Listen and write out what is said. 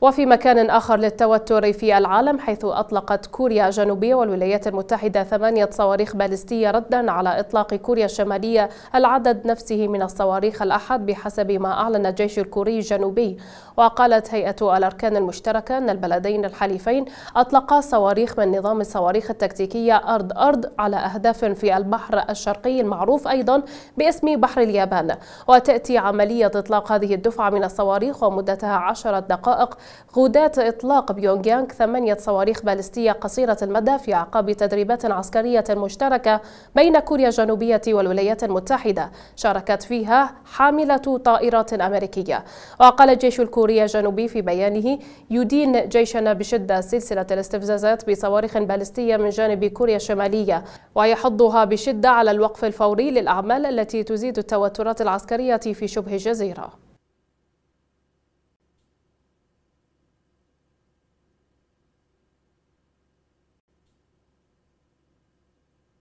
وفي مكان آخر للتوتر في العالم حيث أطلقت كوريا الجنوبية والولايات المتحدة ثمانية صواريخ باليستية ردا على إطلاق كوريا الشمالية العدد نفسه من الصواريخ الأحد بحسب ما أعلن الجيش الكوري الجنوبي وقالت هيئة الأركان المشتركة أن البلدين الحليفين أطلقا صواريخ من نظام الصواريخ التكتيكية أرض أرض على أهداف في البحر الشرقي المعروف أيضا باسم بحر اليابان وتأتي عملية إطلاق هذه الدفعة من الصواريخ ومدتها عشرة دقائق غودات إطلاق بيونغيانغ ثمانية صواريخ بالستية قصيرة المدى في أعقاب تدريبات عسكرية مشتركة بين كوريا الجنوبية والولايات المتحدة شاركت فيها حاملة طائرات أمريكية وقال الجيش الكوري الجنوبي في بيانه يدين جيشنا بشدة سلسلة الاستفزازات بصواريخ بالستية من جانب كوريا الشمالية ويحضها بشدة على الوقف الفوري للأعمال التي تزيد التوترات العسكرية في شبه الجزيرة